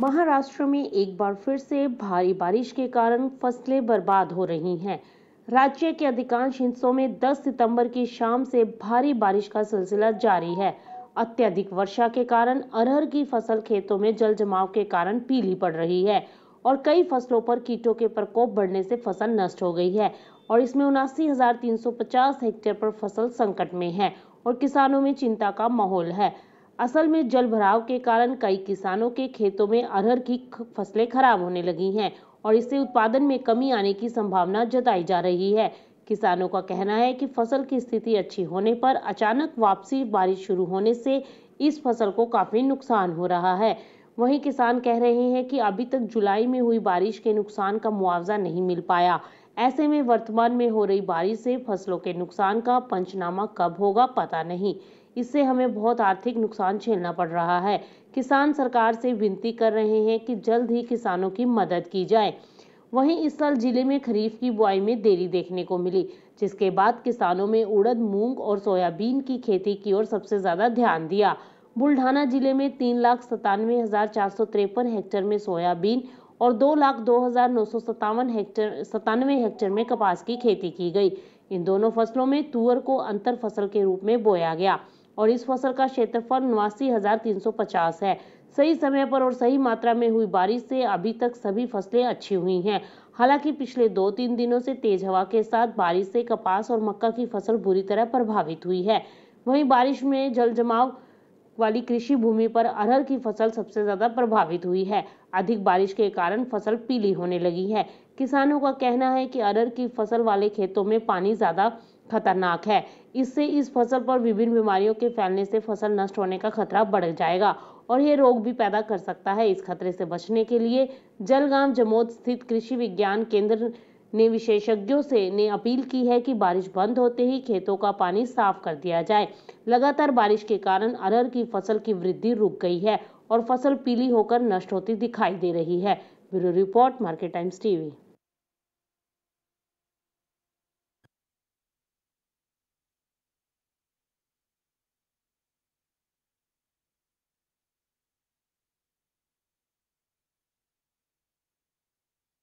महाराष्ट्र में एक बार फिर से भारी बारिश के कारण फसलें बर्बाद हो रही हैं राज्य के अधिकांश हिस्सों में 10 सितंबर की शाम से भारी बारिश का सिलसिला जारी है अत्यधिक वर्षा के कारण अरहर की फसल खेतों में जल जमाव के कारण पीली पड़ रही है और कई फसलों पर कीटों के प्रकोप बढ़ने से फसल नष्ट हो गई है और इसमें उनासी हेक्टेयर पर फसल संकट में है और किसानों में चिंता का माहौल है असल में जल भराव के कारण कई किसानों के खेतों में अरहर की फसलें खराब होने लगी हैं और इससे उत्पादन में कमी आने की संभावना जताई जा रही है किसानों का कहना है कि फसल की स्थिति अच्छी होने पर अचानक वापसी बारिश शुरू होने से इस फसल को काफी नुकसान हो रहा है वहीं किसान कह रहे हैं कि अभी तक जुलाई में हुई बारिश के नुकसान का मुआवजा नहीं मिल पाया ऐसे में वर्तमान में हो रही बारिश से फसलों के नुकसान का पंचनामा कब होगा पता नहीं इससे हमें बहुत आर्थिक नुकसान झेलना पड़ रहा है किसान सरकार से विनती कर रहे हैं कि जल्द ही किसानों की मदद की जाए वहीं इस साल जिले में खरीफ की बुआई में देरी देखने को मिली जिसके बाद किसानों में उड़द मूंग और सोयाबीन की खेती की ओर सबसे ज्यादा ध्यान दिया बुल्ढाना जिले में तीन लाख सतानवे हजार चार सौ तिरपन हेक्टेयर में सोयाबीन और दो लाख दो हजार नौ सौ सतावन हेक्टेयर सतानवे हेक्टेयर में कपास की खेती की गई इन दोनों फसलों में तुअर को अंतर फसल के रूप में बोया गया और इस फसल का क्षेत्रफल नवासी है सही समय पर और सही मात्रा में हुई बारिश से अभी तक सभी फसलें अच्छी हुई हैं हालांकि पिछले दो तीन दिनों से तेज हवा के साथ बारिश से कपास और मक्का की फसल बुरी तरह प्रभावित हुई है वहीं बारिश में जल जमाव वाली कृषि भूमि पर अरहर की फसल सबसे ज्यादा प्रभावित हुई है अधिक बारिश के कारण फसल पीली होने लगी है किसानों का कहना है कि अरहर की फसल वाले खेतों में पानी ज्यादा खतरनाक है इससे इस फसल पर विभिन्न बीमारियों के फैलने से फसल नष्ट होने का खतरा बढ़ जाएगा और ये रोग भी पैदा कर सकता है इस खतरे से बचने के लिए जलगांव जमोद स्थित कृषि विज्ञान केंद्र ने विशेषज्ञों से ने अपील की है कि बारिश बंद होते ही खेतों का पानी साफ कर दिया जाए लगातार बारिश के कारण अरहर की फसल की वृद्धि रुक गई है और फसल पीली होकर नष्ट होती दिखाई दे रही है bureau report market times TV